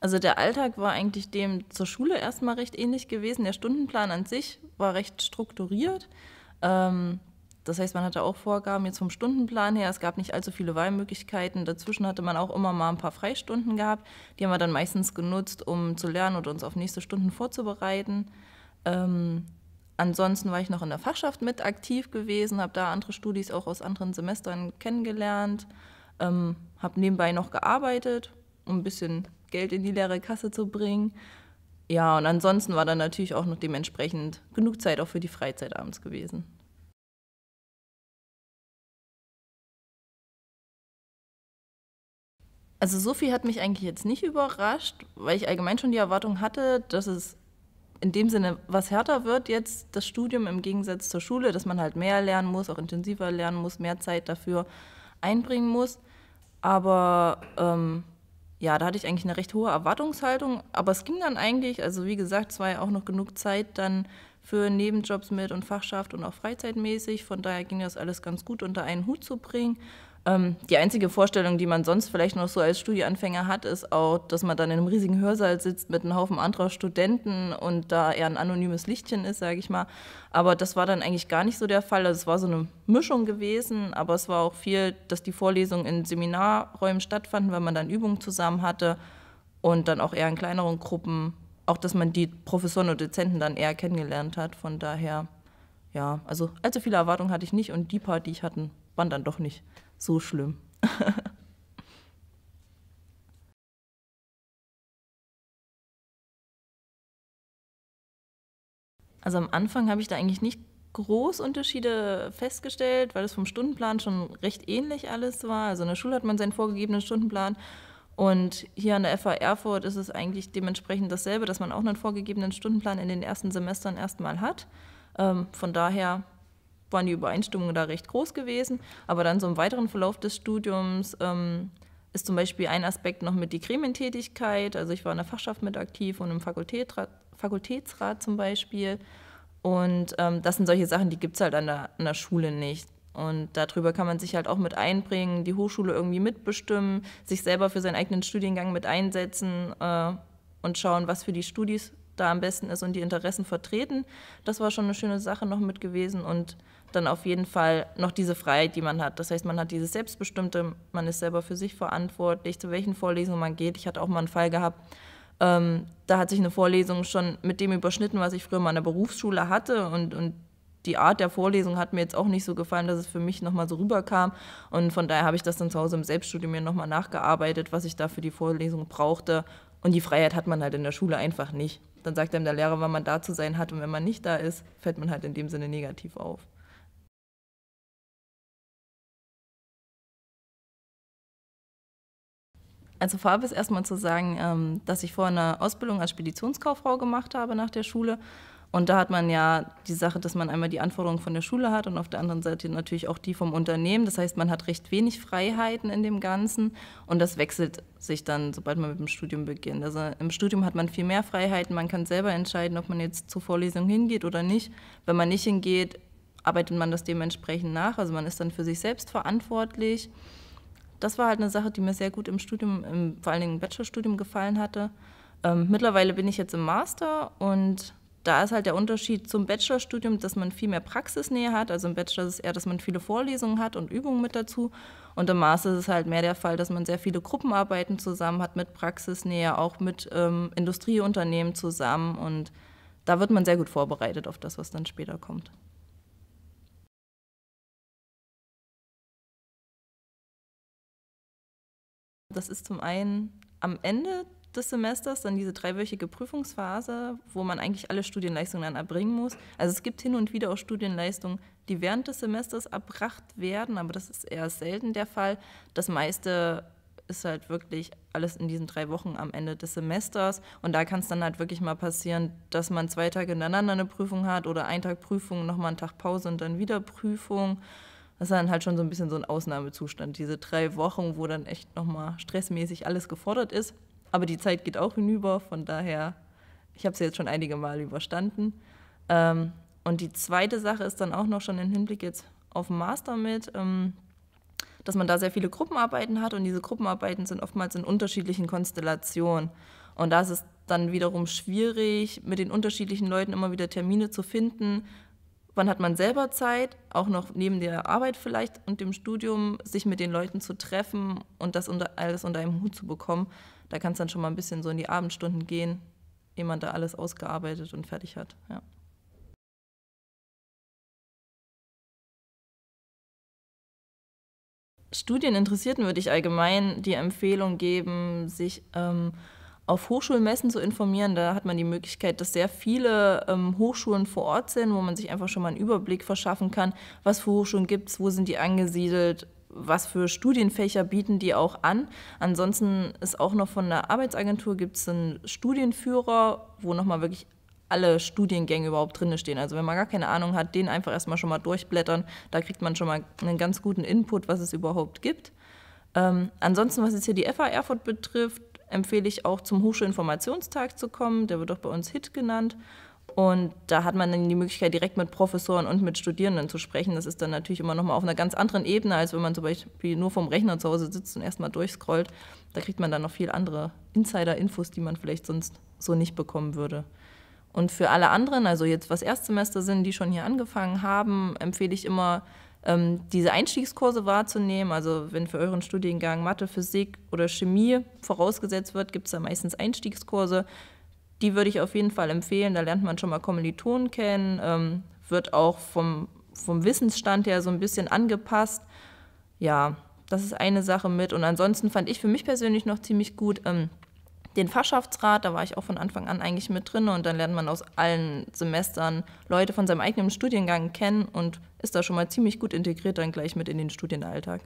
Also der Alltag war eigentlich dem zur Schule erstmal recht ähnlich gewesen. Der Stundenplan an sich war recht strukturiert. Ähm, das heißt, man hatte auch Vorgaben jetzt vom Stundenplan her. Es gab nicht allzu viele Wahlmöglichkeiten. Dazwischen hatte man auch immer mal ein paar Freistunden gehabt. Die haben wir dann meistens genutzt, um zu lernen oder uns auf nächste Stunden vorzubereiten. Ähm, ansonsten war ich noch in der Fachschaft mit aktiv gewesen, habe da andere Studis auch aus anderen Semestern kennengelernt, ähm, habe nebenbei noch gearbeitet um ein bisschen Geld in die leere Kasse zu bringen. Ja, und ansonsten war dann natürlich auch noch dementsprechend genug Zeit auch für die Freizeit abends gewesen. Also so viel hat mich eigentlich jetzt nicht überrascht, weil ich allgemein schon die Erwartung hatte, dass es in dem Sinne was härter wird jetzt das Studium im Gegensatz zur Schule, dass man halt mehr lernen muss, auch intensiver lernen muss, mehr Zeit dafür einbringen muss. Aber ähm, ja, da hatte ich eigentlich eine recht hohe Erwartungshaltung, aber es ging dann eigentlich, also wie gesagt, es war ja auch noch genug Zeit dann für Nebenjobs mit und Fachschaft und auch freizeitmäßig, von daher ging das alles ganz gut unter einen Hut zu bringen ähm, die einzige Vorstellung, die man sonst vielleicht noch so als Studieanfänger hat, ist auch, dass man dann in einem riesigen Hörsaal sitzt mit einem Haufen anderer Studenten und da eher ein anonymes Lichtchen ist, sage ich mal. Aber das war dann eigentlich gar nicht so der Fall. Also es war so eine Mischung gewesen, aber es war auch viel, dass die Vorlesungen in Seminarräumen stattfanden, weil man dann Übungen zusammen hatte und dann auch eher in kleineren Gruppen. Auch, dass man die Professoren und Dozenten dann eher kennengelernt hat. Von daher ja, also allzu viele Erwartungen hatte ich nicht und die paar, die ich hatte, waren dann doch nicht so schlimm. also am Anfang habe ich da eigentlich nicht groß Unterschiede festgestellt, weil es vom Stundenplan schon recht ähnlich alles war. Also in der Schule hat man seinen vorgegebenen Stundenplan und hier an der FH Erfurt ist es eigentlich dementsprechend dasselbe, dass man auch einen vorgegebenen Stundenplan in den ersten Semestern erstmal hat. Ähm, von daher waren die Übereinstimmungen da recht groß gewesen. Aber dann so im weiteren Verlauf des Studiums ähm, ist zum Beispiel ein Aspekt noch mit die Gremientätigkeit. Also ich war in der Fachschaft mit aktiv und im Fakultätsrat, Fakultätsrat zum Beispiel. Und ähm, das sind solche Sachen, die gibt es halt an der, an der Schule nicht. Und darüber kann man sich halt auch mit einbringen, die Hochschule irgendwie mitbestimmen, sich selber für seinen eigenen Studiengang mit einsetzen äh, und schauen, was für die Studis da am besten ist und die Interessen vertreten. Das war schon eine schöne Sache noch mit gewesen und dann auf jeden Fall noch diese Freiheit, die man hat. Das heißt, man hat dieses Selbstbestimmte, man ist selber für sich verantwortlich, zu welchen Vorlesungen man geht. Ich hatte auch mal einen Fall gehabt, ähm, da hat sich eine Vorlesung schon mit dem überschnitten, was ich früher mal in der Berufsschule hatte und, und die Art der Vorlesung hat mir jetzt auch nicht so gefallen, dass es für mich nochmal so rüberkam. Und von daher habe ich das dann zu Hause im Selbststudium mir nochmal nachgearbeitet, was ich da für die Vorlesung brauchte. Und die Freiheit hat man halt in der Schule einfach nicht. Dann sagt einem der Lehrer, wann man da zu sein hat. Und wenn man nicht da ist, fällt man halt in dem Sinne negativ auf. Also vorab ist erstmal zu sagen, ähm, dass ich vor einer Ausbildung als Speditionskauffrau gemacht habe nach der Schule und da hat man ja die Sache, dass man einmal die Anforderungen von der Schule hat und auf der anderen Seite natürlich auch die vom Unternehmen. Das heißt, man hat recht wenig Freiheiten in dem Ganzen und das wechselt sich dann, sobald man mit dem Studium beginnt. Also im Studium hat man viel mehr Freiheiten, man kann selber entscheiden, ob man jetzt zur Vorlesung hingeht oder nicht. Wenn man nicht hingeht, arbeitet man das dementsprechend nach. Also man ist dann für sich selbst verantwortlich. Das war halt eine Sache, die mir sehr gut im Studium, im, vor allen Dingen im Bachelorstudium gefallen hatte. Ähm, mittlerweile bin ich jetzt im Master und da ist halt der Unterschied zum Bachelorstudium, dass man viel mehr Praxisnähe hat. Also im Bachelor ist es eher, dass man viele Vorlesungen hat und Übungen mit dazu. Und im Master ist es halt mehr der Fall, dass man sehr viele Gruppenarbeiten zusammen hat mit Praxisnähe, auch mit ähm, Industrieunternehmen zusammen. Und da wird man sehr gut vorbereitet auf das, was dann später kommt. Das ist zum einen am Ende des Semesters, dann diese dreiwöchige Prüfungsphase, wo man eigentlich alle Studienleistungen dann erbringen muss. Also es gibt hin und wieder auch Studienleistungen, die während des Semesters erbracht werden, aber das ist eher selten der Fall. Das meiste ist halt wirklich alles in diesen drei Wochen am Ende des Semesters. Und da kann es dann halt wirklich mal passieren, dass man zwei Tage ineinander eine Prüfung hat oder einen Tag Prüfung, nochmal einen Tag Pause und dann wieder Prüfung. Das ist dann halt schon so ein bisschen so ein Ausnahmezustand, diese drei Wochen, wo dann echt nochmal stressmäßig alles gefordert ist. Aber die Zeit geht auch hinüber, von daher, ich habe sie jetzt schon einige Mal überstanden. Ähm, und die zweite Sache ist dann auch noch schon im Hinblick jetzt auf Master mit, ähm, dass man da sehr viele Gruppenarbeiten hat und diese Gruppenarbeiten sind oftmals in unterschiedlichen Konstellationen. Und da ist es dann wiederum schwierig, mit den unterschiedlichen Leuten immer wieder Termine zu finden. Wann hat man selber Zeit, auch noch neben der Arbeit vielleicht und dem Studium, sich mit den Leuten zu treffen und das unter, alles unter einem Hut zu bekommen? da kann es dann schon mal ein bisschen so in die Abendstunden gehen, ehe man da alles ausgearbeitet und fertig hat. Ja. Studieninteressierten würde ich allgemein die Empfehlung geben, sich ähm, auf Hochschulmessen zu informieren. Da hat man die Möglichkeit, dass sehr viele ähm, Hochschulen vor Ort sind, wo man sich einfach schon mal einen Überblick verschaffen kann, was für Hochschulen gibt es, wo sind die angesiedelt, was für Studienfächer bieten die auch an. Ansonsten ist auch noch von der Arbeitsagentur gibt es einen Studienführer, wo nochmal wirklich alle Studiengänge überhaupt drin stehen. Also wenn man gar keine Ahnung hat, den einfach erstmal schon mal durchblättern. Da kriegt man schon mal einen ganz guten Input, was es überhaupt gibt. Ähm, ansonsten, was jetzt hier die FA Erfurt betrifft, empfehle ich auch zum Hochschulinformationstag zu kommen. Der wird auch bei uns HIT genannt. Und da hat man dann die Möglichkeit, direkt mit Professoren und mit Studierenden zu sprechen. Das ist dann natürlich immer nochmal auf einer ganz anderen Ebene, als wenn man zum Beispiel nur vom Rechner zu Hause sitzt und erstmal durchscrollt. Da kriegt man dann noch viel andere Insider-Infos, die man vielleicht sonst so nicht bekommen würde. Und für alle anderen, also jetzt was Erstsemester sind, die schon hier angefangen haben, empfehle ich immer, ähm, diese Einstiegskurse wahrzunehmen. Also wenn für euren Studiengang Mathe, Physik oder Chemie vorausgesetzt wird, gibt es da meistens Einstiegskurse die würde ich auf jeden Fall empfehlen. Da lernt man schon mal Kommilitonen kennen, ähm, wird auch vom, vom Wissensstand her so ein bisschen angepasst. Ja, das ist eine Sache mit. Und ansonsten fand ich für mich persönlich noch ziemlich gut ähm, den Fachschaftsrat. Da war ich auch von Anfang an eigentlich mit drin. Und dann lernt man aus allen Semestern Leute von seinem eigenen Studiengang kennen und ist da schon mal ziemlich gut integriert dann gleich mit in den Studienalltag.